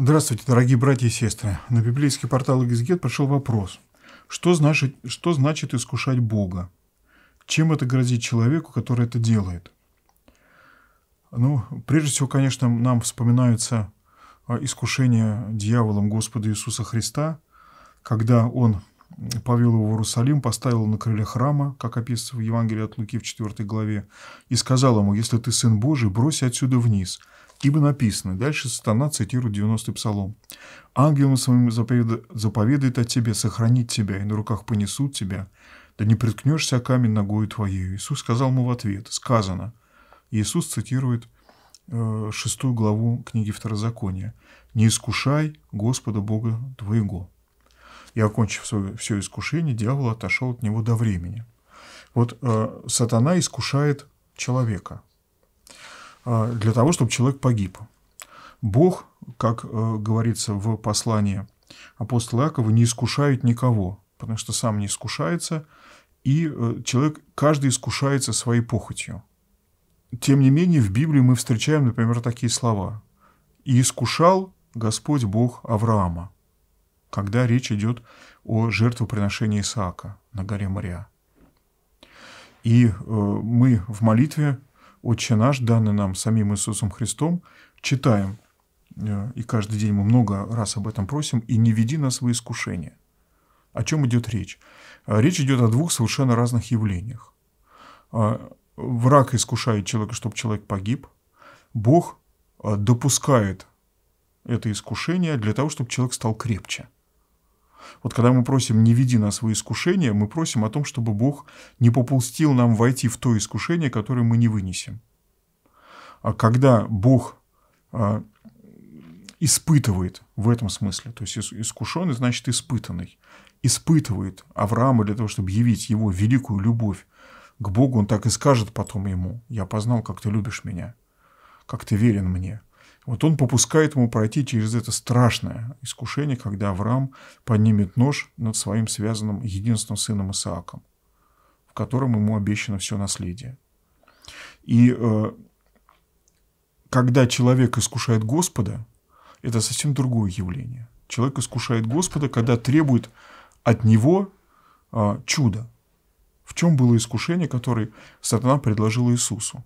Здравствуйте, дорогие братья и сестры. На библейский портал Эксгет пришел вопрос. Что значит, что значит искушать Бога? Чем это грозит человеку, который это делает? Ну, прежде всего, конечно, нам вспоминаются а, искушение дьяволом Господа Иисуса Христа, когда он повел его в Иерусалим, поставил на крыле храма, как описывается в Евангелии от Луки в 4 главе, и сказал ему, если ты сын Божий, брось отсюда вниз, ибо написано, дальше сатана цитирует 90-й псалом, ангелы своим заповед... заповедает от тебе сохранить тебя, и на руках понесут тебя, да не приткнешься о камень ногою твоей. Иисус сказал ему в ответ, сказано, Иисус цитирует э, шестую главу книги Второзакония, «Не искушай Господа Бога твоего» и, окончив свое, все искушение, дьявол отошел от него до времени. Вот э, сатана искушает человека э, для того, чтобы человек погиб. Бог, как э, говорится в послании апостола Иакова, не искушает никого, потому что сам не искушается, и э, человек, каждый искушается своей похотью. Тем не менее, в Библии мы встречаем, например, такие слова. «И искушал Господь Бог Авраама» когда речь идет о жертвоприношении Исаака на горе Моря. И э, мы в молитве «Отче наш», данный нам самим Иисусом Христом, читаем, э, и каждый день мы много раз об этом просим, «И не веди нас во искушение». О чем идет речь? Э, речь идет о двух совершенно разных явлениях. Враг искушает человека, чтобы человек погиб. Бог допускает это искушение для того, чтобы человек стал крепче – вот когда мы просим «не веди нас во искушение», мы просим о том, чтобы Бог не попустил нам войти в то искушение, которое мы не вынесем. А когда Бог а, испытывает в этом смысле, то есть искушенный значит испытанный, испытывает Авраама для того, чтобы явить его великую любовь к Богу, он так и скажет потом ему, «Я познал, как ты любишь меня, как ты верен мне, вот он попускает ему пройти через это страшное искушение, когда Авраам поднимет нож над своим связанным единственным сыном Исааком, в котором ему обещано все наследие. И э, когда человек искушает Господа, это совсем другое явление. Человек искушает Господа, когда требует от него э, чуда. В чем было искушение, которое сатана предложил Иисусу?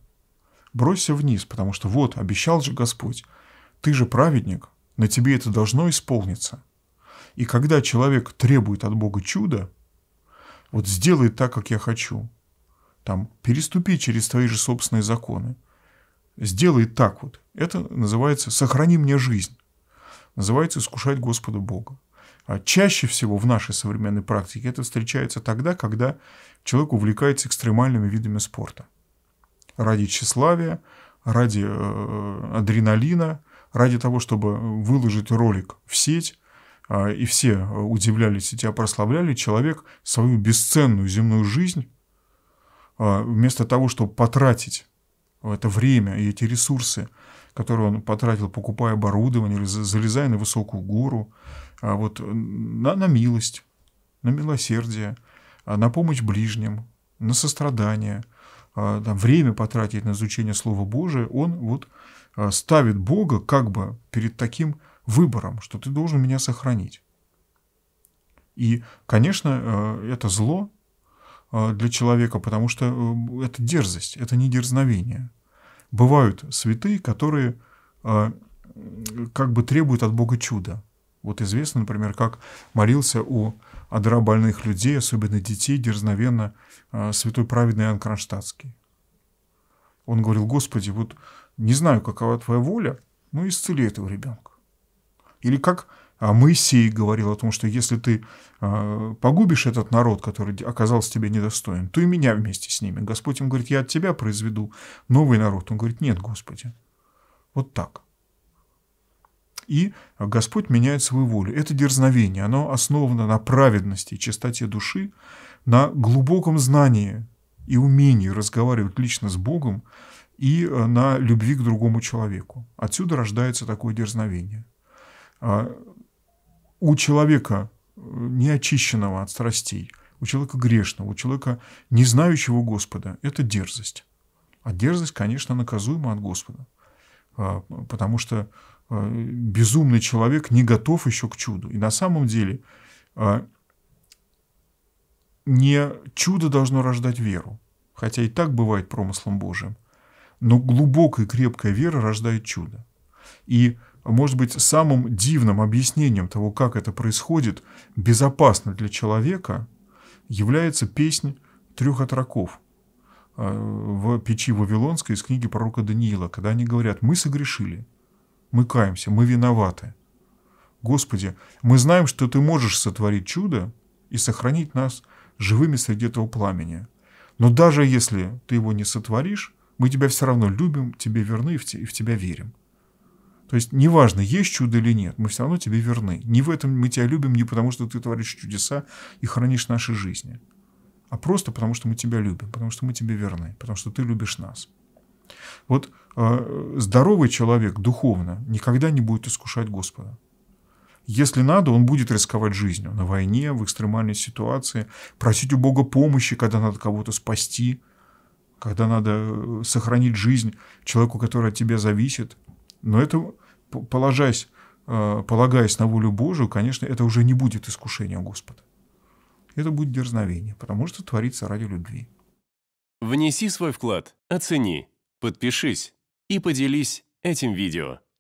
бросься вниз, потому что вот, обещал же Господь, ты же праведник, на тебе это должно исполниться. И когда человек требует от Бога чуда, вот сделай так, как я хочу, там, переступи через твои же собственные законы, сделай так вот, это называется «сохрани мне жизнь», называется «искушать Господа Бога». А чаще всего в нашей современной практике это встречается тогда, когда человек увлекается экстремальными видами спорта ради тщеславия, ради э, адреналина, ради того, чтобы выложить ролик в сеть, э, и все э, удивлялись и тебя прославляли, человек свою бесценную земную жизнь, э, вместо того, чтобы потратить это время и эти ресурсы, которые он потратил, покупая оборудование или залезая на высокую гору, а э, вот, на, на милость, на милосердие, на помощь ближним, на сострадание – там, время потратить на изучение Слова Божия, он вот а, ставит Бога как бы перед таким выбором, что ты должен меня сохранить. И, конечно, а, это зло а, для человека, потому что э, это дерзость, это не дерзновение. Бывают святые, которые как бы требуют от Бога чуда. Вот известно, например, как молился у адра больных людей, особенно детей, дерзновенно а, святой праведный Иоанн Кронштадтский. Он говорил, Господи, вот не знаю, какова твоя воля, но исцели этого ребенка. Или как а, Моисей говорил о том, что если ты а, погубишь этот народ, который оказался тебе недостоин, то и меня вместе с ними. Господь им говорит, я от тебя произведу новый народ. Он говорит, нет, Господи. Вот так и Господь меняет свою волю. Это дерзновение, оно основано на праведности чистоте души, на глубоком знании и умении разговаривать лично с Богом и э, на любви к другому человеку. Отсюда рождается такое дерзновение. А, у человека, э, неочищенного от страстей, у человека грешного, у человека, не знающего Господа, это дерзость. А дерзость, конечно, наказуема от Господа. А, потому что а, безумный человек не готов еще к чуду. И на самом деле а, не чудо должно рождать веру, хотя и так бывает промыслом Божиим, но глубокая и крепкая вера рождает чудо. И, может быть, самым дивным объяснением того, как это происходит, безопасно для человека, является песня трех отроков, Э, в печи Вавилонской из книги пророка Даниила, когда они говорят, мы согрешили, мы каемся, мы виноваты. Господи, мы знаем, что Ты можешь сотворить чудо и сохранить нас живыми среди этого пламени. Но даже если Ты его не сотворишь, мы Тебя все равно любим, Тебе верны и в Тебя верим. То есть неважно, есть чудо или нет, мы все равно Тебе верны. Не в этом мы Тебя любим, не потому что Ты творишь чудеса и хранишь наши жизни – а просто потому, что мы тебя любим, потому что мы тебе верны, потому что ты любишь нас. Вот э, здоровый человек духовно никогда не будет искушать Господа. Если надо, он будет рисковать жизнью на войне, в экстремальной ситуации, просить у Бога помощи, когда надо кого-то спасти, когда надо э, сохранить жизнь человеку, который от тебя зависит. Но это, положась, э, полагаясь на волю Божию, конечно, это уже не будет искушением Господа это будет дерзновение, потому что творится ради любви. Внеси свой вклад, оцени, подпишись и поделись этим видео.